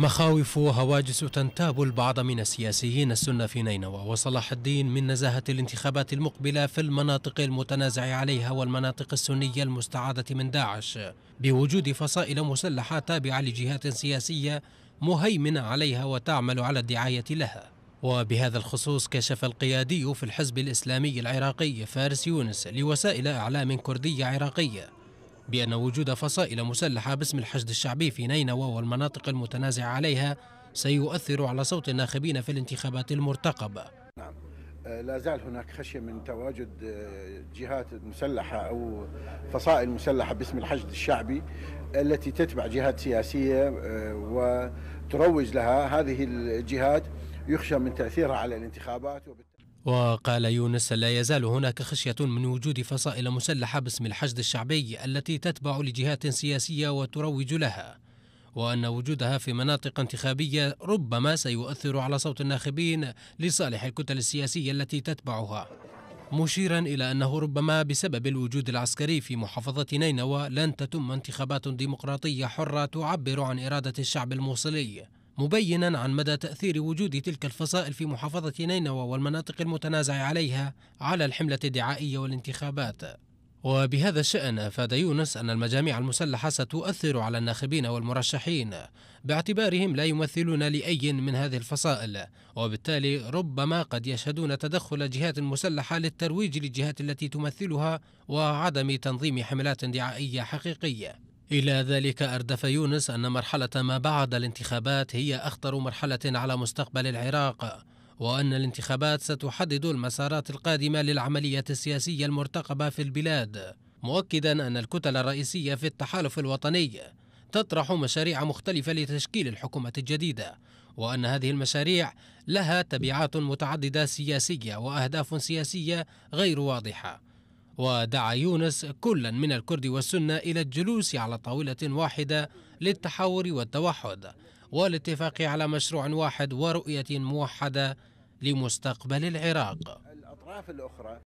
مخاوف وهواجس تنتاب البعض من السياسيين السنة في نينوى وصلاح الدين من نزاهة الانتخابات المقبلة في المناطق المتنازع عليها والمناطق السنية المستعادة من داعش بوجود فصائل مسلحة تابعة لجهات سياسية مهيمنة عليها وتعمل على الدعاية لها وبهذا الخصوص كشف القيادي في الحزب الإسلامي العراقي فارس يونس لوسائل أعلام كردية عراقية بأن وجود فصائل مسلحة باسم الحشد الشعبي في نينوى والمناطق المتنازع عليها سيؤثر على صوت الناخبين في الانتخابات المرتقبة نعم آه، لا زال هناك خشية من تواجد آه، جهات مسلحة أو فصائل مسلحة باسم الحشد الشعبي آه، التي تتبع جهات سياسية وتروج لها هذه الجهات يخشى من تأثيرها على الانتخابات وبالتالي وقال يونس لا يزال هناك خشية من وجود فصائل مسلحة باسم الحشد الشعبي التي تتبع لجهات سياسية وتروج لها وأن وجودها في مناطق انتخابية ربما سيؤثر على صوت الناخبين لصالح الكتل السياسية التي تتبعها مشيرا إلى أنه ربما بسبب الوجود العسكري في محافظة نينوى لن تتم انتخابات ديمقراطية حرة تعبر عن إرادة الشعب الموصلي مبينا عن مدى تأثير وجود تلك الفصائل في محافظة نينوى والمناطق المتنازع عليها على الحملة الدعائية والانتخابات وبهذا الشأن أفاد يونس أن المجاميع المسلحة ستؤثر على الناخبين والمرشحين باعتبارهم لا يمثلون لأي من هذه الفصائل وبالتالي ربما قد يشهدون تدخل جهات مسلحة للترويج للجهات التي تمثلها وعدم تنظيم حملات دعائية حقيقية إلى ذلك أردف يونس أن مرحلة ما بعد الانتخابات هي أخطر مرحلة على مستقبل العراق وأن الانتخابات ستحدد المسارات القادمة للعملية السياسية المرتقبة في البلاد مؤكدا أن الكتل الرئيسية في التحالف الوطني تطرح مشاريع مختلفة لتشكيل الحكومة الجديدة وأن هذه المشاريع لها تبعات متعددة سياسية وأهداف سياسية غير واضحة ودعا يونس كلا من الكرد والسنة إلى الجلوس على طاولة واحدة للتحاور والتوحد والاتفاق على مشروع واحد ورؤية موحدة لمستقبل العراق الأطراف الأخرى